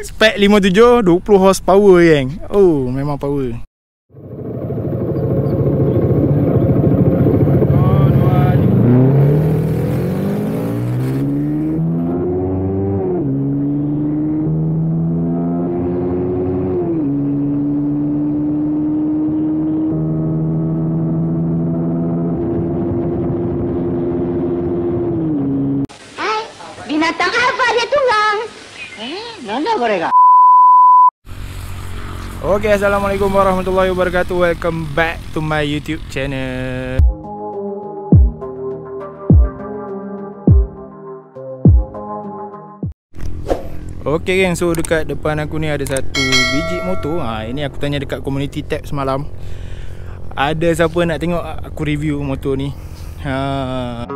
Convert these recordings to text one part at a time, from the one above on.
Spek 57 20 horsepower yang. Oh, memang power. Binatang apa dia tunggang? Eh, mana? kore ka? Ah? Okay, assalamualaikum warahmatullahi wabarakatuh. Welcome back to my YouTube channel. Okay geng, so dekat depan aku ni ada satu biji motor ha, Ini aku tanya dekat community tab semalam Ada siapa nak tengok aku review motor ni Haa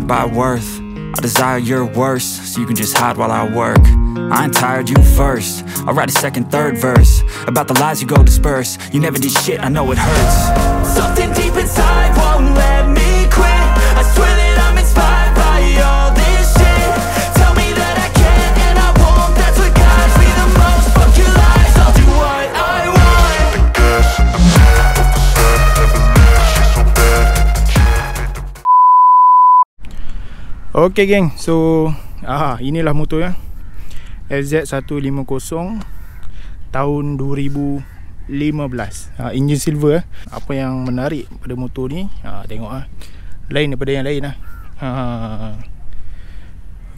by worth I desire your worst, so you can just hide while I work I ain't tired, you first I'll write a second, third verse About the lies you go disperse You never did shit, I know it hurts Something Okey geng. So, ah inilah motor ya. LZ150 tahun 2015. Ah ha, enjin silver eh. Apa yang menarik pada motor ni? Ah tengok ah. Lain daripada yang lain ah. Ha.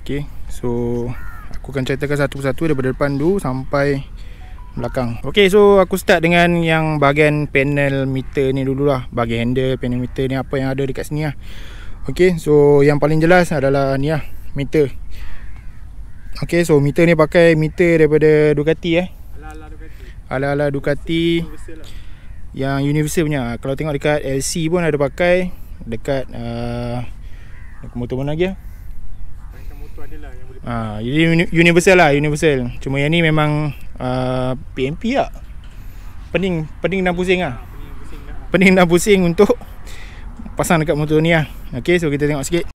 Okey. So, aku akan ceritakan satu persatu daripada depan dulu sampai belakang. Okey, so aku start dengan yang bahagian panel meter ni dulu lah. Bahagian handle panel meter ni apa yang ada dekat sini lah. Okay, so yang paling jelas adalah ni lah meter. Okay, so meter ni pakai meter daripada Ducati eh. Ala-ala Ducati. Ala-ala Ducati. Universal lah. yang universal punya. Kalau tengok dekat LC pun ada pakai dekat a uh, motor mana lagi eh? lah ah? ha, jadi universal lah, universal. Cuma yang ni memang uh, PMP ah. Pening, pening dan pusing lah. ah. pening dan pusing untuk pasang dekat motor ni lah Okay so kita tengok sikit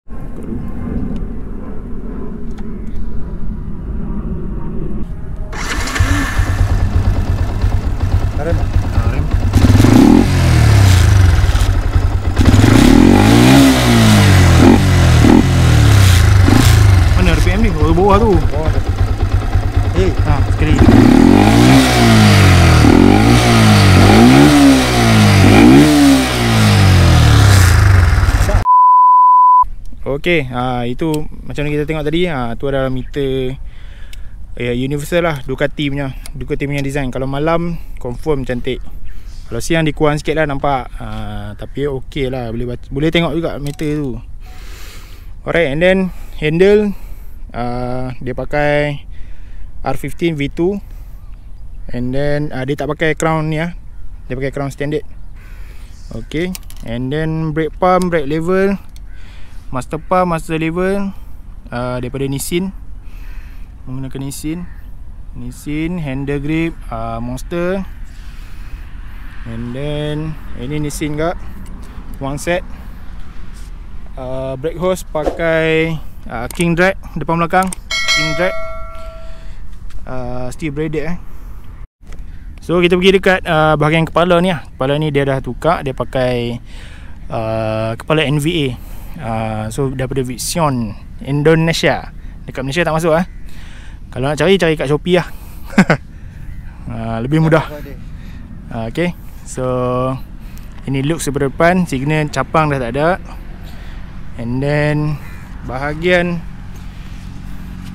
Okay, ha, ah, itu macam mana kita tengok tadi ha, tu adalah meter ya, universal lah Ducati punya Ducati punya design kalau malam confirm cantik kalau siang dikurang sikit lah nampak ha, tapi ok lah boleh, baca, boleh tengok juga meter tu alright and then handle uh, dia pakai R15 V2 and then uh, dia tak pakai crown ni lah dia pakai crown standard Okay, and then brake pump brake level Master Pa Master Level uh, daripada Nissin menggunakan Nissin Nissin handle grip uh, Monster and then ini Nissin juga one set uh, brake hose pakai uh, King Drag depan belakang King Drag uh, steel braided eh So kita pergi dekat uh, bahagian kepala ni lah. Kepala ni dia dah tukar Dia pakai uh, kepala NVA Ah, so daripada Vision Indonesia dekat Malaysia tak masuk eh kalau nak cari cari kat Shopee lah uh, lebih mudah uh, ok so ini look sebelah depan signal capang dah tak ada and then bahagian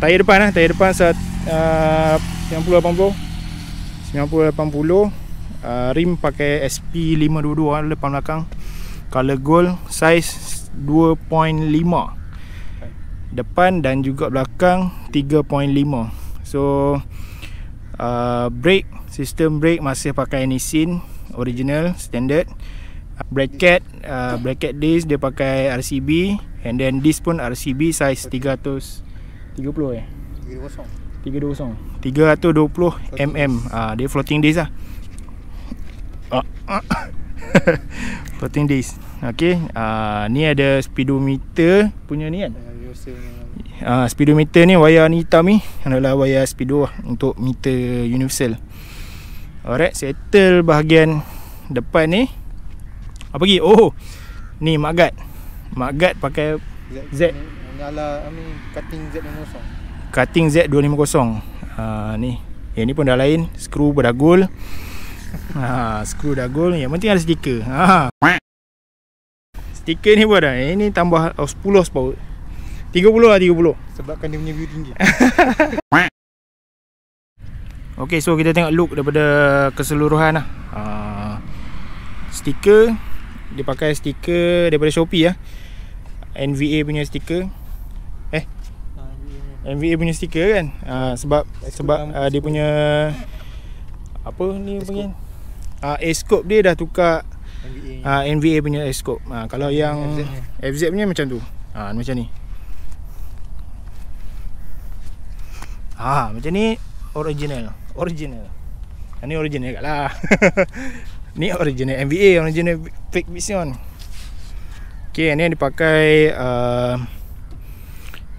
tayar depan lah tayar depan saat uh, 90-80 90-80 Uh, rim pakai SP522 depan belakang color gold size 2.5 depan dan juga belakang 3.5 so uh, brake sistem brake masih pakai Nissin original standard uh, bracket uh, bracket disc dia pakai RCB and then disc pun RCB size 330 eh 320 320 mm uh, dia floating disc lah uh, uh. floating disc Okay uh, Ni ada speedometer Punya ni kan uh, Speedometer ni Wayar ni hitam ni Adalah wayar speedo lah Untuk meter universal Alright Settle bahagian Depan ni Apa lagi Oh Ni mark guard Mark guard pakai Z, Nyalah Menyala Cutting Z250 Cutting Z250 uh, Ni Yang ni pun dah lain Screw berdagul Ha, ah, screw dagul Yang penting ada stiker Ha. Tiket ni buat dah. Eh, Ini tambah 10 horsepower. 30 lah 30. Sebabkan dia punya view tinggi. okay so kita tengok look daripada keseluruhan lah. Uh, stiker. Dia pakai stiker daripada Shopee lah. NVA punya stiker. Eh? NVA punya stiker kan? Uh, sebab sebab uh, dia punya... Apa ni panggil? Uh, a dia dah tukar NVA, uh, ah, NVA punya escope. Uh, ah, kalau yang FZ punya macam tu. uh, macam ni. Ha uh, macam ni original. Original. Uh, ni original lah Ni original NVA, original fake vision. Okay, ni dipakai uh,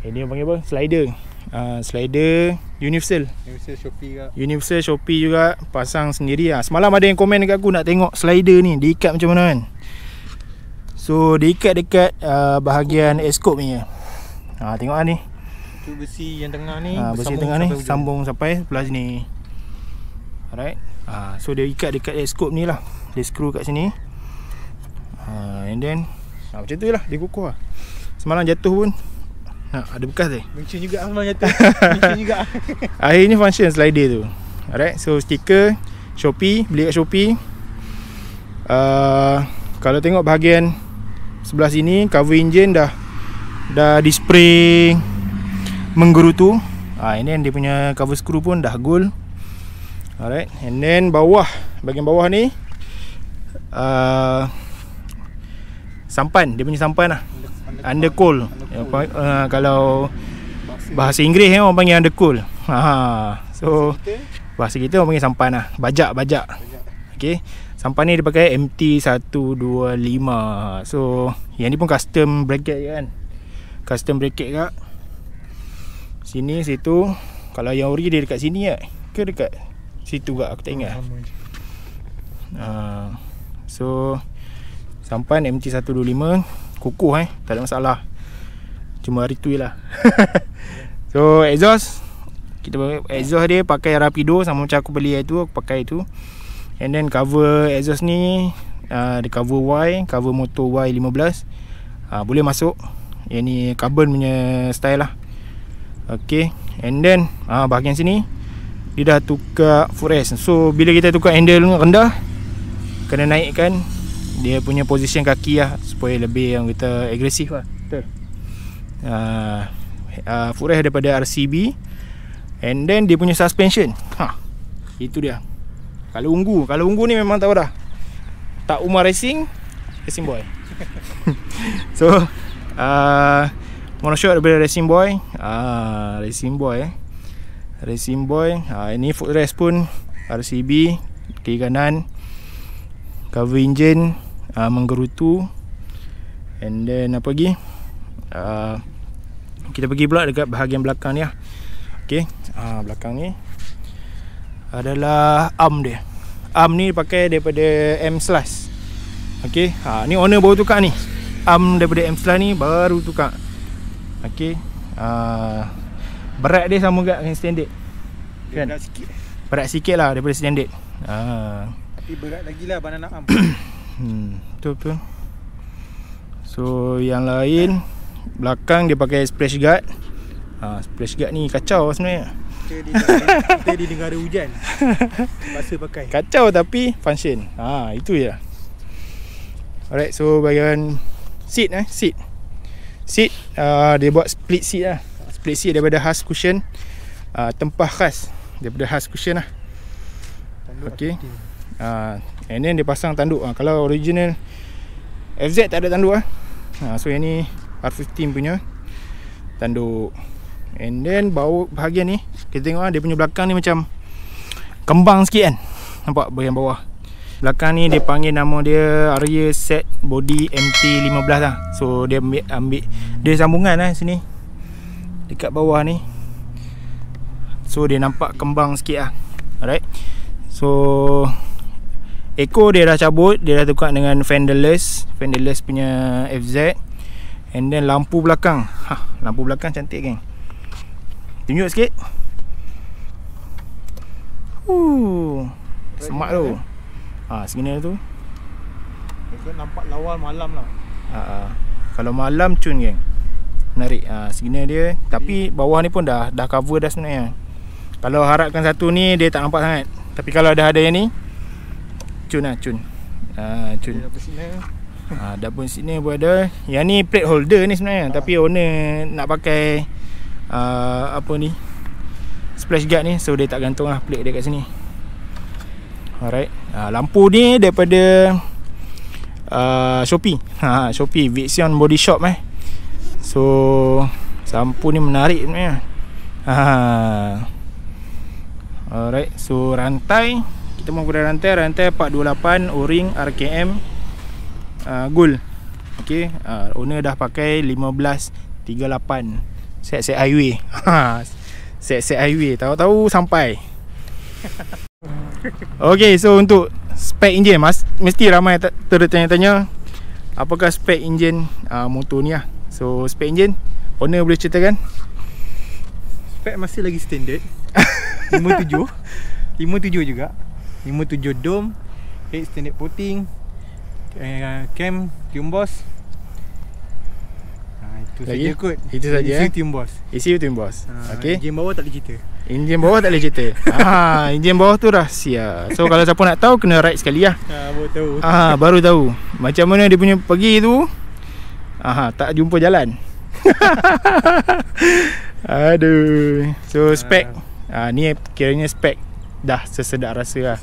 eh, ni panggil apa? Slider uh, slider universal universal shopee juga universal shopee juga pasang sendiri ah semalam ada yang komen dekat aku nak tengok slider ni diikat macam mana kan so diikat dekat uh, bahagian S scope ni ya ha uh, tengoklah ni tu besi yang tengah ni uh, besi tengah ni sampai sambung sampai plus ni alright uh, so dia ikat dekat S ni lah dia screw kat sini uh, and then uh, macam tu lah dia kukuh lah semalam jatuh pun Ha, ada bekas tadi. Mention juga Azman kata. Mention juga. Akhirnya function slider tu. Alright, so stiker Shopee, beli kat Shopee. Uh, kalau tengok bahagian sebelah sini cover engine dah dah dispray menggerutu. Ah, ha, ini dia punya cover screw pun dah gold. Alright, and then bawah, bahagian bawah ni uh, sampan, dia punya sampan lah undercoal. Undercoal. Uh, kalau bahasa Inggeris ni eh, orang panggil undercoal. Ha, ha. So bahasa kita orang panggil sampan lah. Bajak bajak. Okey. Sampan ni dia pakai MT125. So yang ni pun custom bracket je kan. Custom bracket kak. Sini situ kalau yang ori dia dekat sini kan. Ke dekat situ kak aku tak ingat. Ha. So sampan MT125 kukuh eh Tak ada masalah Cuma hari tu lah So exhaust Kita exhaust dia pakai rapido Sama macam aku beli air tu Aku pakai itu. And then cover exhaust ni uh, cover Y Cover motor Y15 uh, ah, Boleh masuk Yang ni carbon punya style lah Okay And then uh, Bahagian sini Dia dah tukar forest. So bila kita tukar handle rendah Kena naikkan dia punya position kaki lah supaya lebih yang kita agresif lah betul uh, ah, uh, ah, footrest daripada RCB and then dia punya suspension ha itu dia kalau ungu kalau ungu ni memang tahu dah tak Umar Racing Racing Boy so uh, mono shot daripada Racing Boy uh, Racing Boy eh. Racing Boy uh, ini footrest pun RCB kiri kanan cover engine uh, menggerutu and then apa lagi uh, kita pergi pula dekat bahagian belakang ni lah okay. uh, ah, belakang ni adalah arm dia arm ni pakai daripada M slash ok uh, ni owner baru tukar ni arm daripada M slash ni baru tukar ok uh, berat dia sama juga dengan standard kan? berat sikit berat sikit lah daripada standard uh. tapi berat lagi lah banana arm Hmm, betul betul. So yang lain belakang dia pakai splash guard. Ha, splash guard ni kacau sebenarnya. Kita di, negara hujan. Pasal pakai. Kacau tapi function. Ha, itu ya. Alright, so bagian seat eh, seat. Seat uh, dia buat split seat lah. Split seat daripada has cushion. Uh, tempah khas daripada has cushion lah. Okay. Okay. Lah, uh, and then dia pasang tanduk uh, kalau original FZ tak ada tanduk ah uh, so yang ni R15 punya tanduk and then bau bahagian ni kita tengok uh, dia punya belakang ni macam kembang sikit kan nampak bahagian bawah belakang ni dia panggil nama dia area set body MT15 lah so dia ambil, ambil dia sambungan lah sini dekat bawah ni so dia nampak kembang sikit lah alright so Ekor dia dah cabut Dia dah tukar dengan fenderless Fenderless punya FZ And then lampu belakang ha, Lampu belakang cantik kan Tunjuk sikit Ooh, Smart tu Ha, segini tu nampak lawal malam lah ha, ha, kalau malam cun geng Menarik ha, Segini dia Tapi bawah ni pun dah Dah cover dah sebenarnya Kalau harapkan satu ni Dia tak nampak sangat Tapi kalau dah ada yang ni Cun lah Cun ah, Cun Double Sydney Haa uh, Yang ni plate holder ni sebenarnya ha. Tapi owner nak pakai uh, Apa ni Splash guard ni So dia tak gantung lah plate dia kat sini Alright uh, Lampu ni daripada uh, Shopee Haa Shopee Vixion Body Shop eh So Lampu ni menarik sebenarnya Haa Alright So Rantai kita mahu kepada rantai rantai 428 O-ring RKM uh, gold ok uh, owner dah pakai 1538 set set highway set set highway tahu-tahu sampai ok so untuk spek enjin mas, mesti ramai tertanya-tanya apakah spek enjin uh, motor ni lah so spek enjin owner boleh ceritakan spek masih lagi standard 57 57 juga 57 dom 8 standard porting uh, eh, cam tumbos ha, itu saja kot itu saja isi eh? tumbos isi tumbos ha, okey enjin bawah tak boleh cerita enjin bawah tak boleh cerita ha enjin bawah tu rahsia so kalau siapa nak tahu kena ride sekali lah Ah baru tahu ha baru tahu macam mana dia punya pergi tu ha tak jumpa jalan aduh so spek ha, ni eh, kiranya spek dah sesedap rasa lah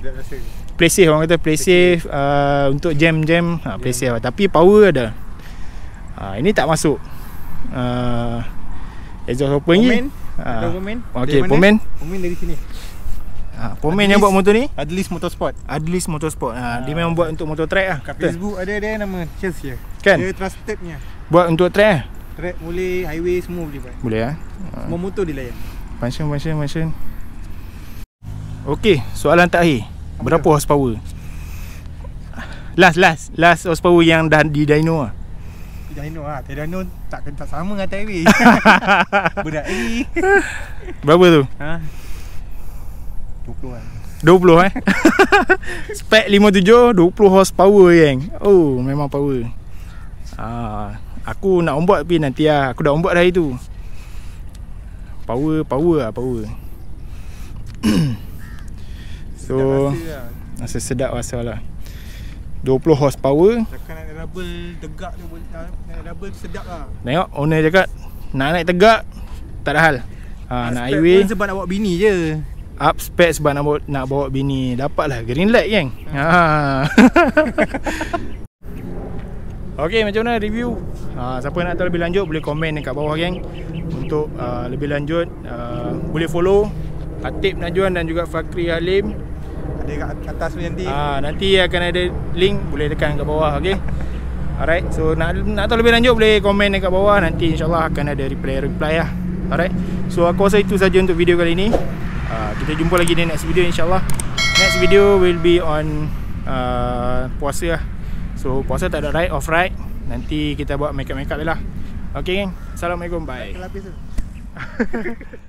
Play safe orang kata Play safe uh, Untuk jam jam ha, Play safe lah Tapi power ada ha, Ini tak masuk uh, Exhaust open ni Pomen Okay Pomen Pomen dari sini Ha, Pomen Adlis, yang buat motor ni? Adlis Motorsport. Adlis Motorsport. Ha, ha. dia ah, memang buat untuk motor track ah. Kat Facebook ada dia nama Chance dia. Ya. Kan? Dia trusted punya. Buat untuk track ah. Track boleh highway semua boleh buat. Boleh ah. Ha. Semua motor dia layan. Function function function. Okey, soalan terakhir. Berapa yeah. horsepower? Last last last horsepower yang dah di dyno ah. Di dyno ah. Di dyno tak kena sama dengan TV. Berat ni. Berapa tu? Ha. 20 lah. 20 eh. Spek 57 20 horsepower yang. Oh, memang power. Ah, aku nak ombak pi nanti ah. Aku dah ombak dah itu. Power power ah power. So ya. sedap sedap rasa lah. 20 horsepower Takkan naik rubber tegak dia boleh Naik sedap lah Tengok owner cakap Nak naik tegak Tak ada hal ha, up Nak highway Up sebab nak bawa bini je Up spec sebab nak bawa, nak bawa bini Dapat lah green light kan ha. ha. Okay macam mana review ha, Siapa nak tahu lebih lanjut boleh komen kat bawah geng Untuk uh, lebih lanjut uh, Boleh follow Atip Najuan dan juga Fakri Halim ada kat atas tu nanti. Ah nanti akan ada link boleh tekan kat bawah okey. Alright. So nak nak tahu lebih lanjut boleh komen dekat bawah nanti insyaallah akan ada reply reply lah. Alright. So aku rasa itu saja untuk video kali ini. Uh, kita jumpa lagi di next video insyaallah. Next video will be on uh, puasa lah. So puasa tak ada right off right. Nanti kita buat makeup makeup lah. Okay gang. Assalamualaikum. Bye.